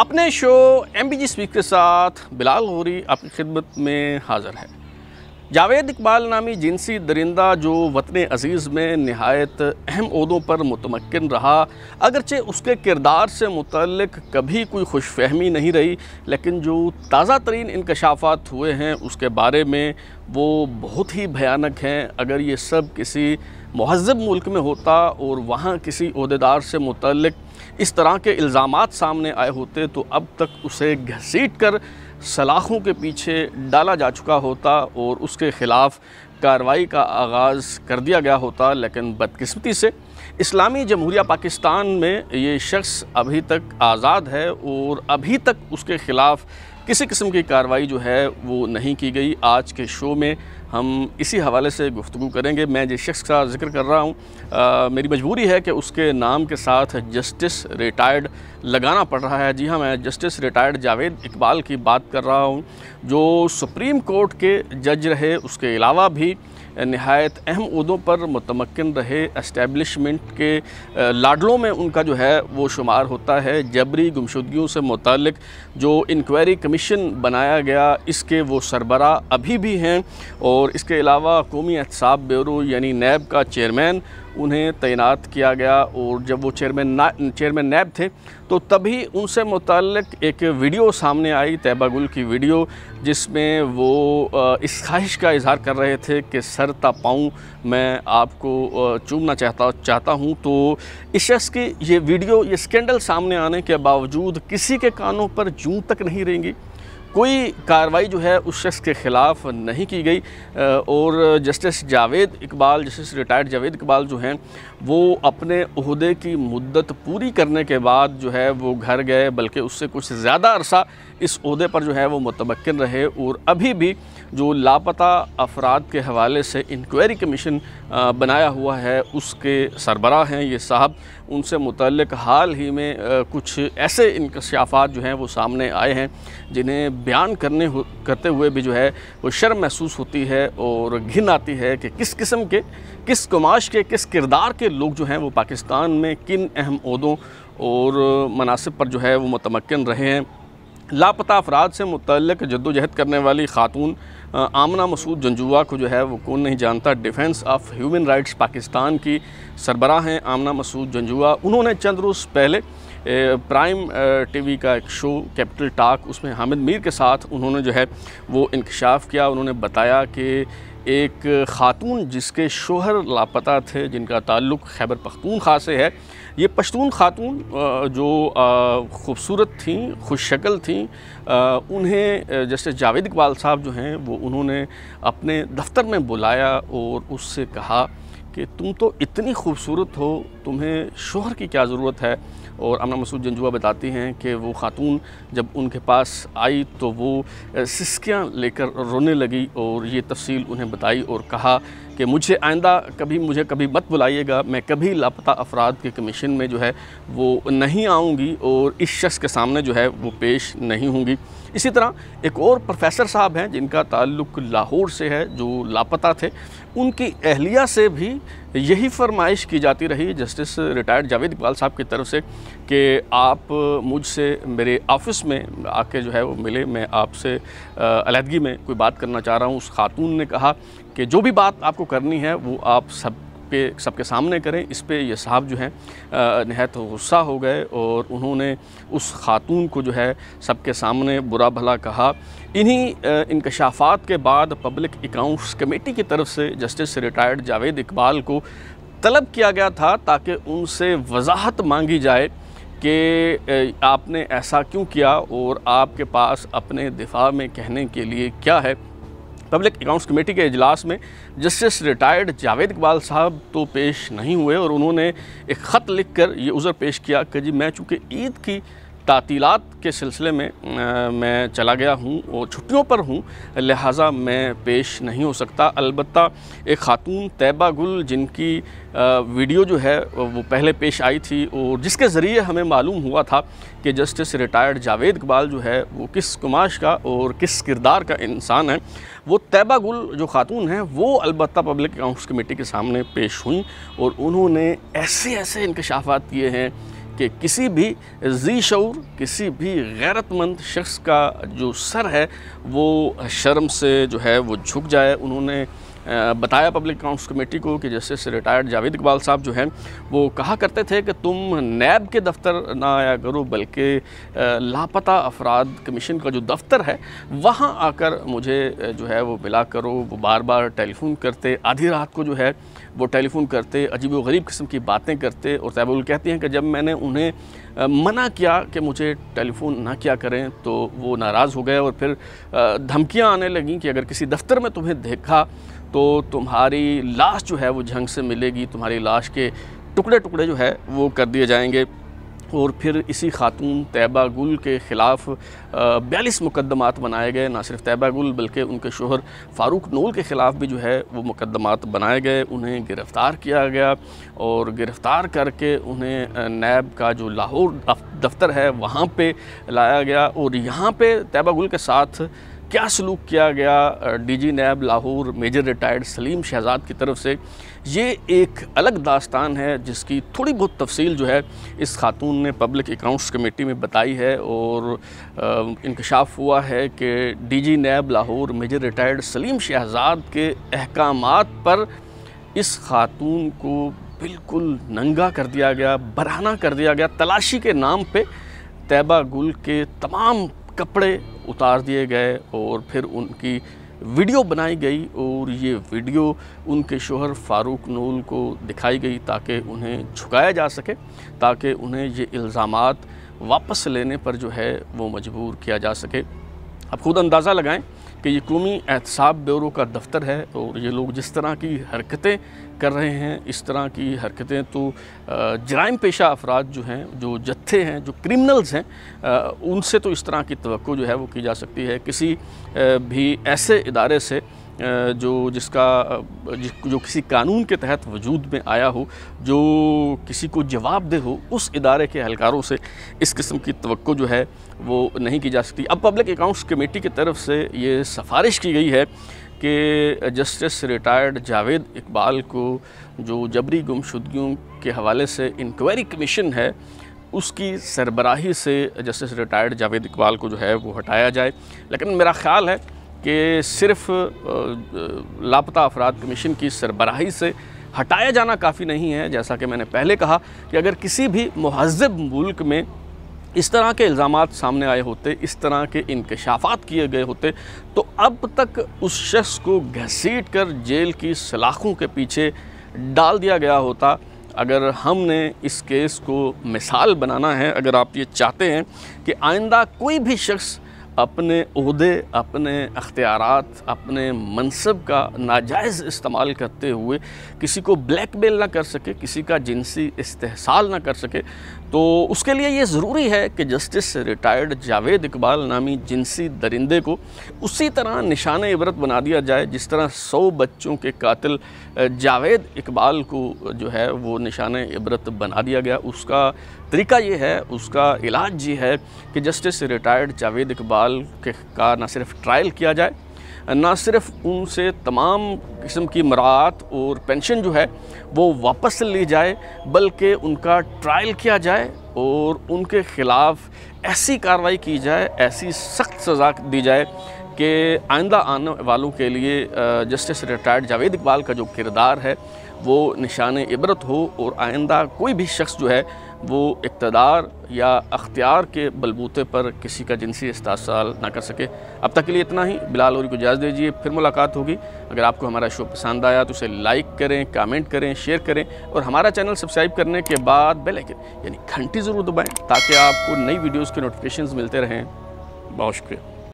अपने show M B G speak के साथ बिलाल गौरी आपकी खिदमत में हाजिर है जावेद इकबाल नामी जिनसी दरिंदा जो वतन अज़ीज़ में नहायत अहम उहदों पर मुतमकिन रहा अगरचे उसके किरदार से मुतलक कभी कोई खुश फहमी नहीं रही लेकिन जो ताज़ा तरीन इनकशाफात हुए हैं उसके बारे में वो बहुत ही भयानक हैं अगर ये सब किसी महजब मुल्क में होता और वहाँ किसी अहदेदार से मुतल इस तरह के इल्ज़ाम सामने आए होते तो अब तक उसे घसीट कर सलाखों के पीछे डाला जा चुका होता और उसके ख़िलाफ़ कार्रवाई का आगाज़ कर दिया गया होता लेकिन बदकस्मती से इस्लामी जमहूरिया पाकिस्तान में ये शख्स अभी तक आज़ाद है और अभी तक उसके ख़िलाफ़ किसी किस्म की कार्रवाई जो है वो नहीं की गई आज के शो में हम इसी हवाले से गुफ्तु करेंगे मैं जिस शख्स का जिक्र कर रहा हूँ मेरी मजबूरी है कि उसके नाम के साथ जस्टिस रिटायर्ड लगाना पड़ रहा है जी हाँ मैं जस्टिस रिटायर्ड जावेद इकबाल की बात कर रहा हूँ जो सुप्रीम कोर्ट के जज रहे उसके अलावा भी नहायत अहम उहदों पर मतमकन रहे इस्टेबलिशमेंट के लाडलों में उनका जो है वो शुमार होता है जबरी गुमशुदगियों से मुतल जो इंक्वायरी कमीशन बनाया गया इसके वो सरबरा अभी भी हैं और इसके अलावा कौमी एहसाब ब्यूरो यानी नैब का चेयरमैन उन्हें तैनात किया गया और जब वो चेयरमैन ना चेयरमैन नैब थे तो तभी उनसे मुतलक एक वीडियो सामने आई तैबा गुल की वीडियो जिसमें वो इस ख्वाहिश का इजहार कर रहे थे कि सर ता पाऊँ मैं आपको चूमना चाहता चाहता हूँ तो इस शख्स की ये वीडियो ये स्कैंडल सामने आने के बावजूद किसी के कानों पर जूँ तक नहीं रहेंगी कोई कार्रवाई जो है उस शख्स के ख़िलाफ़ नहीं की गई और justice Javed Iqbal justice retired Javed Iqbal जो हैं वो अपने अहदे की मुद्दत पूरी करने के बाद जो है वो घर गए बल्कि उससे कुछ ज़्यादा अरसा इस अहदे पर जो है वो मतमकिन रहे और अभी भी जो लापता अफराद के हवाले से इंक्वायरी कमीशन बनाया हुआ है उसके सरबरा हैं ये साहब उनसे मुतल हाल ही में कुछ ऐसे इनकशाफात जो हैं वो सामने आए हैं जिन्हें बयान करने करते हुए भी जो है वो शर्म महसूस होती है और घिन आती है कि किस किस्म के किस कमाश के किस किरदार के लोग जो हैं वो पाकिस्तान में किन अहम अहदों और मनासिब पर जो है वो मतमकन रहे हैं लापता अफराद से मुतलक जद्दोजहद करने वाली खातून आमना मसूद जंजुआ को जो है वो कौन नहीं जानता Defence of Human Rights Pakistan की सरबराह हैं आमना मसूद जंजुआ उन्होंने चंद रोज़ पहले प्राइम टीवी का एक शो कैपिटल टाक उसमें हामिद मीर के साथ उन्होंने जो है वो इंकशाफ किया उन्होंने बताया कि एक खातून जिसके शोहर लापता थे जिनका ताल्लुक खैबर पख्तूनख्वा से है ये पश्तून खातून जो खूबसूरत थी खुश शक्ल थी उन्हें जैसे जावेद इकबाल साहब जो हैं वो उन्होंने अपने दफ्तर में बुलाया और उससे कहा कि तुम तो इतनी खूबसूरत हो तुम्हें शोहर की क्या ज़रूरत है और अमना मसूद जंजुआ बताती हैं कि वो ख़ातून जब उनके पास आई तो वो सिसकियाँ लेकर रोने लगी और ये तफसील उन्हें बताई और कहा कि मुझे आइंदा कभी मुझे कभी मत बुलाइएगा मैं कभी लापता अफराद के कमीशन में जो है वो नहीं आऊँगी और इस शख्स के सामने जो है वो पेश नहीं होंगी इसी तरह एक और प्रोफेसर साहब हैं जिनका ताल्लुक लाहौर से है जो लापता थे उनकी अहलिया से भी यही फरमाइश की जाती रही जस्टिस रिटायर्ड जावेद इकबाल साहब की तरफ से कि आप मुझसे मेरे ऑफिस में आके जो है वो मिले मैं आपसे अलहदगी में कोई बात करना चाह रहा हूँ उस खातून ने कहा कि जो भी बात आपको करनी है वो आप सब पे सबके सामने करें इस पर यह साहब जो हैं नहायत गुस्सा हो गए और उन्होंने उस खातून को जो है सबके सामने बुरा भला कहा इन्हीं इंकशाफात के बाद पब्लिक अकाउंट्स कमेटी की तरफ से जस्टिस रिटायर्ड जावेद इकबाल को तलब किया गया था ताकि उनसे वजाहत मांगी जाए कि आपने ऐसा क्यों किया और आपके पास अपने दिफा में कहने के लिए क्या है पब्लिक अकाउंट्स कमेटी के इजलास में जस्टिस रिटायर्ड जावेद इकबाल साहब तो पेश नहीं हुए और उन्होंने एक ख़त लिख कर ये उज़र पेश किया कि जी मैं चूँकि ईद की तातीलत के सिलसिले में आ, मैं चला गया हूँ और छुट्टियों पर हूँ लिहाजा मैं पेश नहीं हो सकता अलबत् एक ख़ातून तैबा गुल जिनकी आ, वीडियो जो है वो पहले पेश आई थी और जिसके ज़रिए हमें मालूम हुआ था कि जस्टिस रिटायर्ड जावेद इकबाल जो है वो किस कुमाश का और किस किरदार का इंसान है वो तैबा गुल जो ख़ातून है वो अलबत् पब्लिक अकाउंट्स कमेटी के सामने पेश हुई और उन्होंने ऐसे ऐसे इंकशाफा किए हैं कि किसी भी जी शूर किसी भी गैरतमंद शख्स का जो सर है वो शर्म से जो है वो झुक जाए उन्होंने बताया पब्लिक अकाउंट्स कमेटी को कि जस्टिस रिटायर्ड जावेद इकबाल साहब जो हैं वो कहा करते थे कि तुम नैब के दफ्तर ना आया करो बल्कि लापता अफराद कमीशन का जो दफ्तर है वहाँ आकर मुझे जो है वो मिला करो वो बार बार टेलीफोन करते आधी रात को जो है वो टेलीफोन करते अजीब व गरीब किस्म की बातें करते और तैबुल कहती हैं कि जब मैंने उन्हें मना किया कि मुझे टेलीफोन ना किया करें तो वो नाराज़ हो गए और फिर धमकियाँ आने लगें कि अगर किसी दफ्तर में तुम्हें देखा तो तुम्हारी लाश जो है वो झंग से मिलेगी तुम्हारी लाश के टुकड़े टुकड़े जो है वो कर दिए जाएंगे और फिर इसी खातून तैबा गुल के ख़िलाफ़ बयालीस मुकदमात बनाए गए ना सिर्फ तैबा गुल बल्कि उनके शोहर फ़ारूक नूल के ख़िलाफ़ भी जो है वो मुकदमात बनाए गए उन्हें गिरफ़्तार किया गया और गिरफ़्तार करके उन्हें नैब का जो लाहौर दफ्तर है वहाँ पर लाया गया और यहाँ पर तैबा गुल के साथ क्या सलूक किया गया DG NAB Lahore major retired Saleem Shahzad की तरफ से ये एक अलग दास्तान है जिसकी थोड़ी बहुत तफसील जो है इस खातून ने पब्लिक अकाउंट्स कमेटी में बताई है और इंकशाफ हुआ है कि DG NAB Lahore major retired Saleem Shahzad के अहकाम पर इस खातून को बिल्कुल नंगा कर दिया गया बरहना कर दिया गया तलाशी के नाम पर तैबा गुल के तमाम कपड़े उतार दिए गए और फिर उनकी वीडियो बनाई गई और ये वीडियो उनके शोहर फारूक नूल को दिखाई गई ताकि उन्हें झुकाया जा सके ताकि उन्हें ये इल्ज़ाम वापस लेने पर जो है वो मजबूर किया जा सके आप खुद अंदाज़ा लगाएं कि ये कौमी एहतसाब ब्यूरो का दफ्तर है और ये लोग जिस तरह की हरकतें कर रहे हैं इस तरह की हरकतें तो जराइम पेशा अफराद जो हैं जो जत्थे हैं जो क्रिमिनल्स हैं उनसे तो इस तरह की तो जो है वो की जा सकती है किसी भी ऐसे इदारे से जो जिसका जो किसी कानून के तहत वजूद में आया हो जो किसी को जवाब दे हो उस इदारे के एहलकारों से इस किस्म की तो जो है वो नहीं की जा सकती अब पब्लिक अकाउंट्स कमेटी की तरफ से ये सिफारिश की गई है कि जस्टिस रिटायर्ड जावेद इकबाल को जो जबरी गुमशुदगियों के हवाले से इंक्वायरी कमीशन है उसकी सरबराही से जस्टिस रिटायर्ड जावेद इकबाल को जो है वो हटाया जाए लेकिन मेरा ख्याल है कि सिर्फ लापता अफराद कमीशन की सरबराही से हटाया जाना काफ़ी नहीं है जैसा कि मैंने पहले कहा कि अगर किसी भी महजब मुल्क में इस तरह के इल्ज़ाम सामने आए होते इस तरह के इंकशाफात किए गए होते तो अब तक उस शख्स को घसीट कर जेल की सलाखों के पीछे डाल दिया गया होता अगर हमने इस केस को मिसाल बनाना है अगर आप ये चाहते हैं कि आइंदा कोई भी शख्स अपने अहदे अपने अख्तियारत अपने मनसब का नाजायज़ इस्तेमाल करते हुए किसी को ब्लैक मेल ना कर सके किसी का जिनसी इस्तेसाल ना कर सके तो उसके लिए ये ज़रूरी है कि जस्टिस रिटायर्ड जावेद इकबाल नामी जिनसी दरिंदे को उसी तरह निशान इबरत बना दिया जाए जिस तरह सौ बच्चों के कातिल जावेद इकबाल को जो है वो निशान इबरत बना दिया गया उसका तरीका ये है उसका इलाज ये है कि जस्टिस रिटायर्ड जावेद इकबाल साल के का ना सिर्फ ट्रायल किया जाए ना सिर्फ उनसे तमाम किस्म की मरात और पेंशन जो है वो वापस ली जाए बल्कि उनका ट्रायल किया जाए और उनके ख़िलाफ़ ऐसी कार्रवाई की जाए ऐसी सख्त सज़ा दी जाए कि आइंदा आने वालों के लिए जस्टिस रिटायर्ड जावेद इकबाल का जो किरदार है वो निशान इबरत हो और आइंदा कोई भी शख्स जो है वो इकतदार या अख्तियार के बलबूते पर किसी का जिनसी इस्तासाल ना कर सके अब तक के लिए इतना ही बिलाल और को इजाज़ दीजिए फिर मुलाकात होगी अगर आपको हमारा शो पसंद आया तो उसे लाइक करें कमेंट करें शेयर करें और हमारा चैनल सब्सक्राइब करने के बाद बेल आइकन यानी घंटी ज़रूर दबाएँ ताकि आपको नई वीडियोज़ के नोटिफिकेशन मिलते रहें बहुत शुक्रिया